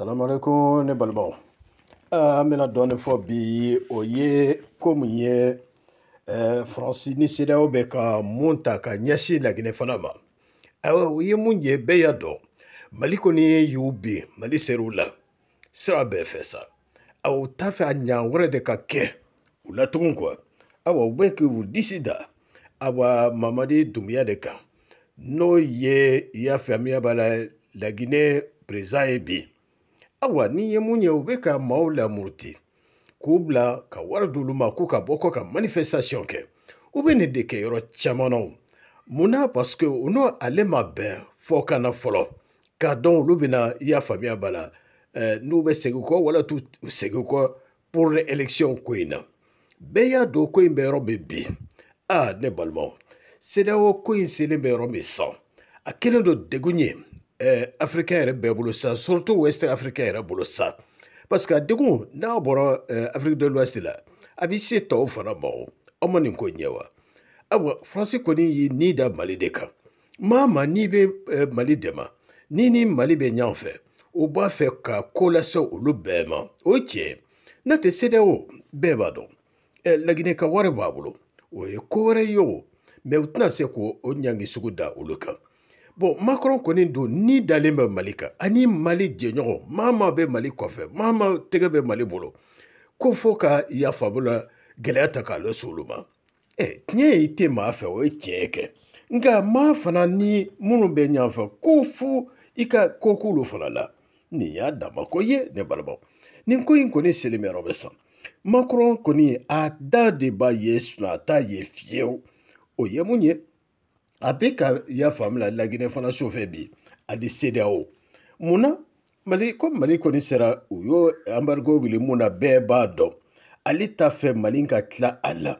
salamu alaikum ne balimaw an ah, bɛna dɔɔni fɔ bi o ye ko mun ye eh, faransi ni sedaw bɛ ka mun ta ka ɲɛsin laginɛ fana ma ayiwa ah, u ye mun ye bɛɛ y'a dɔn mali kɔni y'u bin mali ser'u la sira bɛɛ fɛ sa aw ah, t'a fɛ a ɲa wɛrɛ de ka kɛ u la tugun kuwa awa u bɛ k'u disi da awa mamadi dunbuya de kan n'o ye i y'a faamuya b'a la laginɛ perezan ye bi awa ni ye mun ye u bɛ ka maaw lamuruti k'u bila ka wari d'olu ma k'u ka bɔ kɔ ka manifestation kɛ u bɛ nin de kɛ yɔrɔ caman na o munna paseke u n'o ale ma bɛn fɔ ka na fɔlɔ k'a dɔn olu bɛna i y'a faamuya b'a la ɛɛ n'u bɛ segin kɔ wala t'u segin kɔ pour les élections ko in na bɛɛ y'a dɔn ko in bɛ yɔrɔ min bi aa ne balimaw CEDEAO ko in selen bɛ yɔrɔ min sisan a kɛlen don degun ye. Eh, africain yɛrɛ bɛɛ bolo sisan surtout ouest africain yɛrɛ bolo sisan parce que a degun n'a bɔra eh, afrique de l'ouest la a bɛ se tɔw fana ma o aw ma nin ko ɲɛ wa ayiwa faransi kɔni y'i ni da mali de kan maa maa n'i bɛ eh, mali dɛmɛ ni ni mali bɛ ɲɔgɔn fɛ o b'a fɛ ka ko lase olu bɛɛ ma o ye tiɲɛ n'o tɛ sedewo bɛɛ b'a dɔn ɛ laginɛ ka wari b'a bolo o ye ko wɛrɛ ye o mɛ u tɛna se k'o ɲangi sugu da olu kan. bon makɔrɔn kɔni don ni dalen bɛ mali kan ani mali jɛɲɔgɔn maa maa bɛ mali kɔfɛ maa maa tɛgɛ bɛ mali bolo ko fɔ ka yafa bolo gɛlɛya ta k'a lɔ s'olu ma ɛ tiɲɛ ye i tɛ maa fɛ o ye tiɲɛ kɛ nka maa fana ni minnu bɛ ɲɔgɔn fɛ ko fo i ka ko k'olu fana la nin y'a dama ko ye ne balimaw nin ko in kɔni seli mɛyɔrɔ bɛ san makɔrɔn kɔni a da de b'a ye sinɔ a t'a ye fiyewu o ye mun ye ape ka y'a faamu la laginɛ fana sofɛ bi ani sedeao mun na mali komi mali kɔni sera u y'o anbarigo wuli mun na bɛɛ b'a dɔn ale t'a fɛ mali ka tila a la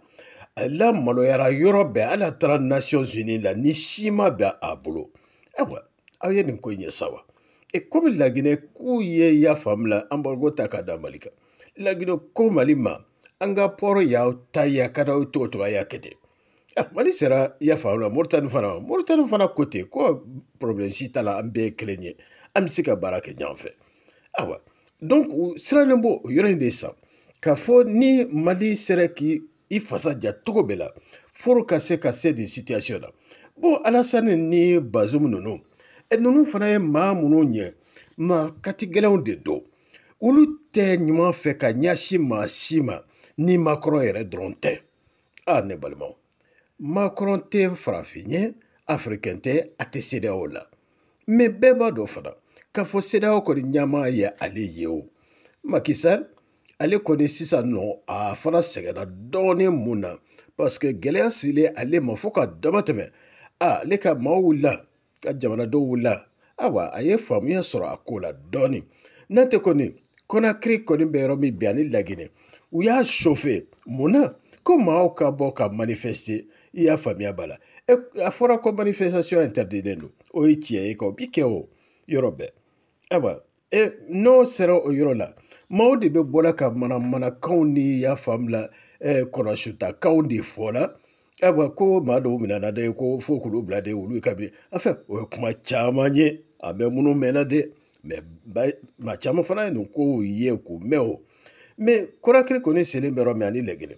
a la maloyara yɔrɔ bɛɛ ala taara nations unis la ni sima bɛ a bolo ayiwa aw ye nin ko ɲɛ sa wa e komi laginɛ k'u ye y'a faamu la anbarigo ta k'a da mali kan laginɛ ko mali ma an ka pɔrɔ y'aw ta ye a ka d'aw cogo cogo a y'a kɛ ten mali sera i y'a faamu la moritani fana moritani fana ko ten ko problème si t'a la an bɛɛ ye kelen ye an bɛ se ka baara kɛ ɲɔgɔn fɛ ayiwa donc sirannen bɔ o yɔrɔ in de sisan k'a fɔ ni mali sera k'i i fasa ja cogo bɛɛ la foro ka se ka se nin situation na bon alasani ni bazumu ninnu ninnu fana ye maa minnu ɲɛ maa kati gɛlɛnw de don olu tɛ ɲuman fɛ ka ɲɛsin maa si ma n'i ma kɔrɔ yɛrɛ dɔrɔn tɛ aa ne balimaw makɔrɔn tɛ farafin ye afirikɛn tɛ a tɛ sedaw la mɛ bɛɛ b'a dɔn fana k'a fɔ sedaw kɔni ɲama ye ale ye o makisari ale kɔni sisan nɔ a fana sɛgɛnna dɔɔnin mun na paseke gɛlɛya sigilen ale ma fo ka dama tɛmɛ ale ka maaw wulila ka jamanadenw wulila awa a ye faamuya sɔrɔ a ko la dɔɔnin n'an tɛ kɔni kɔnakiri kɔni bɛ yɔrɔ min bi ani laginɛ u y'a sofe mun na ko maaw ka bɔ ka manifeste i y'a faamuya b'a la e a fɔra ko manifestation interdiden don o ye tiɲɛ ye ka o bi kɛ o yɔrɔ bɛɛ ayiwa e n'o sera o yɔrɔ la maaw de bɛ bɔla ka mana manakanw ni y'a faamula eh, kɔnɔsutakanw de fɔ la ayiwa ko maa dɔw minɛna dɛ ko fo k'olu bila de olu ka bin en fait o ye kuma caman ye a bɛ minnu mɛnna dɛ mais maa caman fana ye nin kow ye k'u mɛn o mais kɔrɔkiri kɔni selen bɛ yɔrɔ min ani lɛgɛlɛ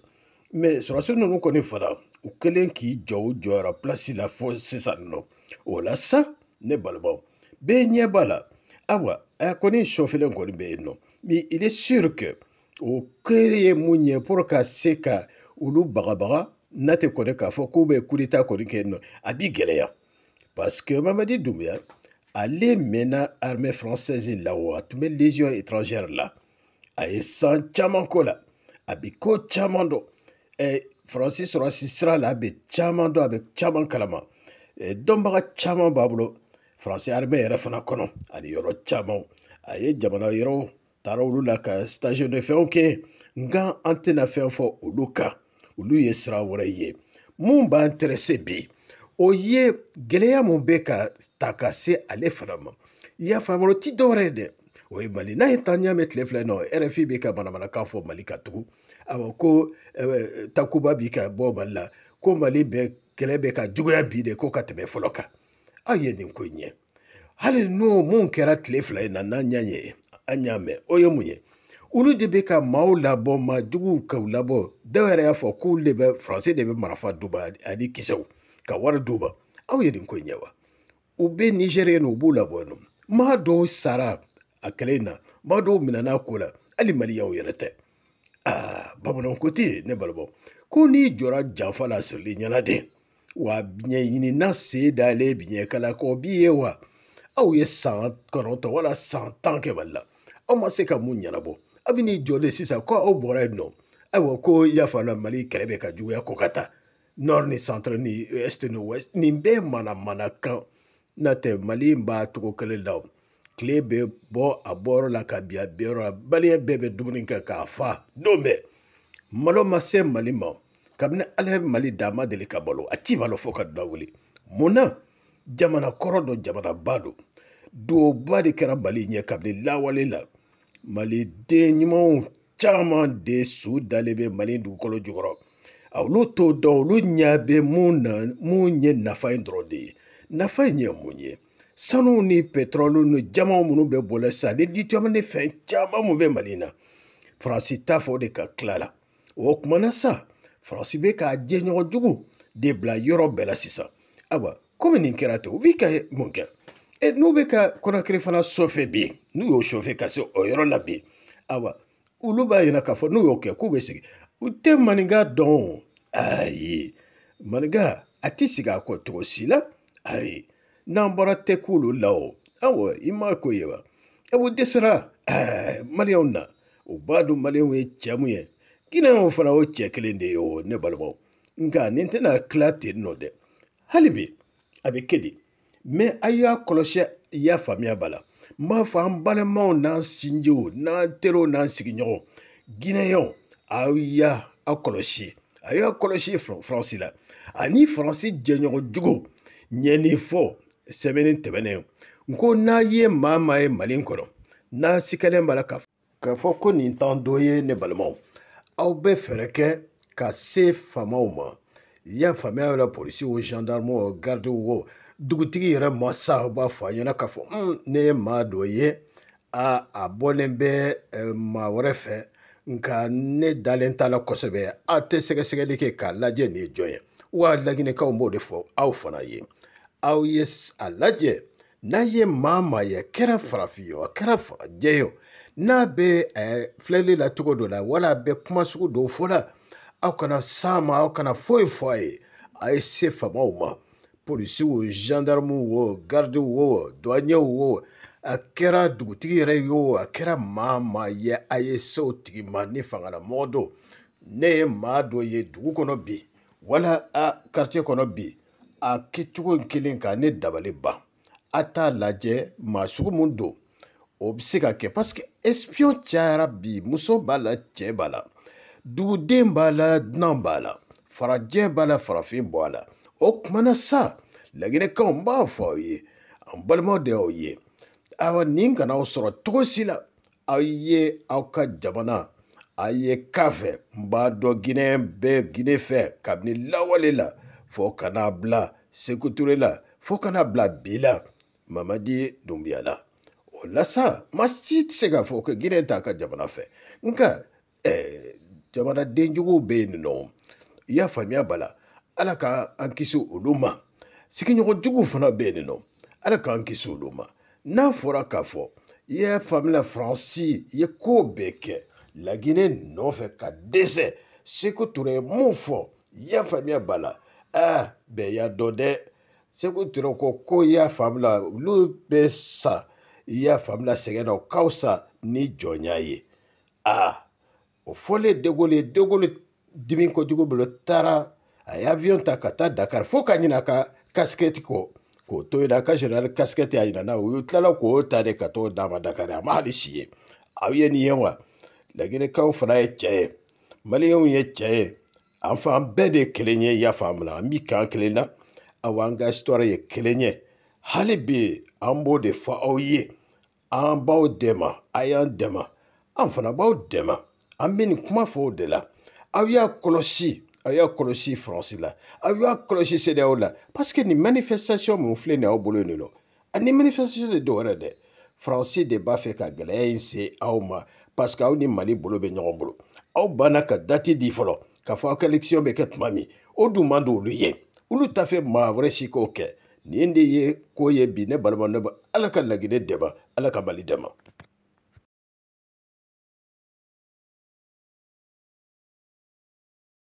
mɛ sɔrɔdasi ninnu kɔni fana u kɛlen k'i jɔ u jɔyɔrɔ pilasi la fo sisan nɔ o la sa ne balimaw bɛɛ ɲɛ b'a la awa a kɔni sɔfelen kɔni bɛ yen nɔ mɛ il est sûr que o kɛlen ye mun ye pour ka se ka olu bagabaga n'a tɛ kɔni k'a fɔ k'u bɛ kudeta kɔni kɛ yen nɔ a b'i gɛlɛya parce que mamadi dunbuya ale mɛnna armée française la wa mais tun bɛ légion étrangère la a ye san caman k'o la a ko caman dɔn Eh, faransi sɔrɔsi sira la a bɛ caman dɔn a bɛ caman kalama eh, dɔnbaga caman b'a bolo faransi arime yɛrɛ fana kɔnɔ ani yɔrɔ caman a ye jamana yɔrɔw taara olu la ka stage ni fɛnw kɛ nka an tɛna fɛn fɔ olu kan olu ye sira wɛrɛ ye mun b'an tɛrɛse bi o ye gɛlɛya mun bɛ ka ta ka se ale fana ma i y'a faamu o ti dɔwɛrɛ ye dɛ o ye mali n'a ye taa ɲa mɛn tile fila in nɔ rfi b'i ka manamanakan fɔ mali ka tugun awa ko takuba b'i ka bɔ mali la ko mali bɛ kɛlɛ bɛ ka juguya bi de ko ka tɛmɛ fɔlɔ kan aw ye nin ko ɲɛ hali n'o mun kɛra tile fila in na n'an ɲa ɲɛ an ɲa mɛn o ye mun ye olu de bɛ ka maaw labɔ ma juguw ka u labɔ dɔw yɛrɛ y'a fɔ k'olu de bɛ faransi de bɛ marafa duba ani kisɛw ka wari d'u ma aw ye nin ko ɲɛ wa u bɛ nizɛri yen nɔ u b'u labɔ yen nɔ maa dɔw sara a kɛlɛ in na maa dɔw minɛn'a ko la hali maliyaw yɛrɛ tɛ aa bamananw ko ten ne balimaw ko n'i jɔra janfa la sirili ɲɛna de wa biɲɛ na sen dalen biɲɛkala kɔ bi ye wa aw ye san kɔnɔntɔn wala san tan kɛ mali la aw ma se ka mun ɲɛnabɔ aw bɛ n'i jɔ de sisan ko aw bɔra yen nɔ ayiwa ko i y'a faamuya mali kɛlɛ bɛ ka juguya ko ka taa nord ni centre ni est ni ouest nin bɛɛ mana mana kan n'a tɛ mali in b'a cogo kelen la o Tile bɛ bɔ a bɔ la ka bin a bɛyɔrɔ la baliya bɛɛ bɛ dumuni kan k'a fa don bɛɛ malo ma se Mali ma kabini Ala ye Mali da a ma deli ka balo a ti balo fo ka dunan wuli munna jamana kɔrɔ don jamanaba don duwɔwuba de kɛra Mali ɲɛ kabini lawale la maliden ɲumanw caman de su dalen bɛ Mali dugukolo jukɔrɔ a olu t'o dɔn olu ɲɛ bɛ mun na mun ye nafa in dɔrɔn de ye nafa in ye mun ye sanu ni petrɔlu ni jama minnu bɛ bɔlɛ sisan ni litiyɔmu ni fɛn caman mun bɛ mali in na faransi t'a fɛ o de ka tila la o kumana sa faransi bɛ k'a jɛɲɔgɔn jugu de bila yɔrɔ bɛɛ la sisan ayiwa komi nin kɛra ten u b'i ka mun kɛ e n'u bɛ ka kɔnɔkiri fana sɔfɛ bi n'u y'o sɔfɛ ka se o yɔrɔ la bi ayiwa olu b'a yira k'a fɔ n'u y'o kɛ k'u bɛ segin u tɛ maninka dɔn o ayi maninka a tɛ sigi a kɔ cogo si la ayi. n'an bɔra tɛkulu la o awɔ i m'a ko ye wa e b'u dɛsɛra ɛɛ maliyɛnw na u b'a dɔn maliyɛnw ye cɛ mun ye ginɛyɛnw fana o cɛ kelen de ye o ne balimaw nka nin tɛna tila ten nɔ dɛ hali bi a bɛ kɛ de mɛ a y'a kɔlɔsi i y'a faamuya b'a la n b'a fɔ an balimaw n'an sinjiw n'an teriw n'an sigiɲɔgɔnw ginɛyɛnw aw y'a a kɔlɔsi a y'a kɔlɔsi faransi la ani faransi jɛɲɔgɔn jugu ɲɛni fɔ sɛbɛnni tɛmɛnen n ko n'a ye maa maa ye mali kɔnɔ n'a sikalen b'a la ka k'a fɔ ko nin t'an dɔ ye ne balimaw aw bɛ fɛɛrɛ kɛ ka se faamaw ma i y'a faamuya la polisi wo gendarme wo garde wo dugutigi yɛrɛ ma sa u b'a fɔ a ɲɛna k'a fɔ mm, ne ye maa dɔ ye a a bɔlen bɛ eh, maa wɛrɛ fɛ nka ne dalen t'a la kosɛbɛ a tɛ sɛgɛsɛgɛli kɛ k'a lajɛ nin ye jɔn ye wa laginɛkaw b'o de fɔ aw fana ye aw ye a lajɛ n'a ye maa maa ye a kɛra farafin ye o a kɛra farajɛ ye o n'a bɛ eh, filɛli la cogo dɔ la wala a bɛ kuma sugu dɔw fɔ la aw kana s'a ma aw kana foyi fɔ a ye a ye se faamaw ma polisi wo gendarme wo garde wo douanier wo a kɛra dugutigi yɛrɛ ye o a kɛra maa maa ye a ye se o tigi ma ni fangalamɔgɔ don ne ye maa dɔ ye dugu kɔnɔ bi wala a quartier kɔnɔ bi a kɛcogo in kelen kan ne dabali ban a t'a lajɛ maa sugu mun don o bɛ se ka kɛ paseke espion cayara bi muso b'a la cɛ b'a la duguden b'a la dunan b'a la farajɛ b'a la farafin bɔ a la o kumana sa laginɛkanw n b'a fɔ aw ye an balimaw de y'aw ye ayiwa nin kana aw sɔrɔ cogo si la aw ye aw ka jamana a ye ka fɛ n b'a dɔn ginɛ bɛɛ gine fɛ kabini lawale la fɔɔ kan'a bila seko ture la fɔɔ kan'a bila bi la mamadi dunbiya la o la sa ma si tɛ se k'a fɔ ko ginɛ t'a ka jamana fɛ nka eh, jamanaden juguw bɛ yen nɔ i y'a faamuya b'a la ala ka an kisi olu ma sigiɲɔgɔn juguw fana bɛ yen nɔ ala k'an kisi olu ma n'a fɔra k'a fɔ i ye famila faransi i ye koo bɛɛ kɛ laginɛ nɔfɛ ka dɛsɛ seko ture mun fɔ i y'a faamuya b'a la Ah, a bɛɛ ya dɔn dɛ segu tɔrɔkɔ ko i y'a faamu la olu bɛ sa i y'a faamu la sɛgɛn na o ka fisa ni jɔnya ye a o fɔlen de gaulle ye de gaulle dimi kojugu bolo taara a ye avion ta ka taa dakar fo ka ɲina a ka kasikɛti kɔ k'o to yen na a ka général kasikɛti a ɲina n'a o y'u tilala k'o ta de ka t'o d'a ma dakar a ma hali si ye aw ye nin ye wa laginɛkaw fana ye cɛ ye maliyɛnw ye cɛ ye an fan bɛɛ de ye kelen ye i y'a faamu an b'i kan kelen na aw an ka histoire ye kelen ye hali bi an b'o de fɔ aw ye an b'aw dɛmɛ a y'an dɛmɛ an fana b'aw dɛmɛ an bɛ nin kuma fɔ o de la aw y'a kɔlɔsi aw y'a kɔlɔsi faransi la aw y'a kɔlɔsi sedeyaw la parce que nin manifestation min filɛ nin aw bolo yen nɔ ani manifestation de dɔwɛrɛ dɛ faransi de b'a fɛ ka gɛlɛya in se aw ma parce que aw ni mali bolo bɛ ɲɔgɔn bolo aw banna ka dati di fɔlɔ k'a fɔ aw ka election bɛ kɛ tuma min o dun man di olu ye olu t'a fɛ maa wɛrɛ si k'o kɛ nin de ye ko ye bi ne balima ne ba ala ka laginɛ dɛmɛ ala ka mali dɛmɛ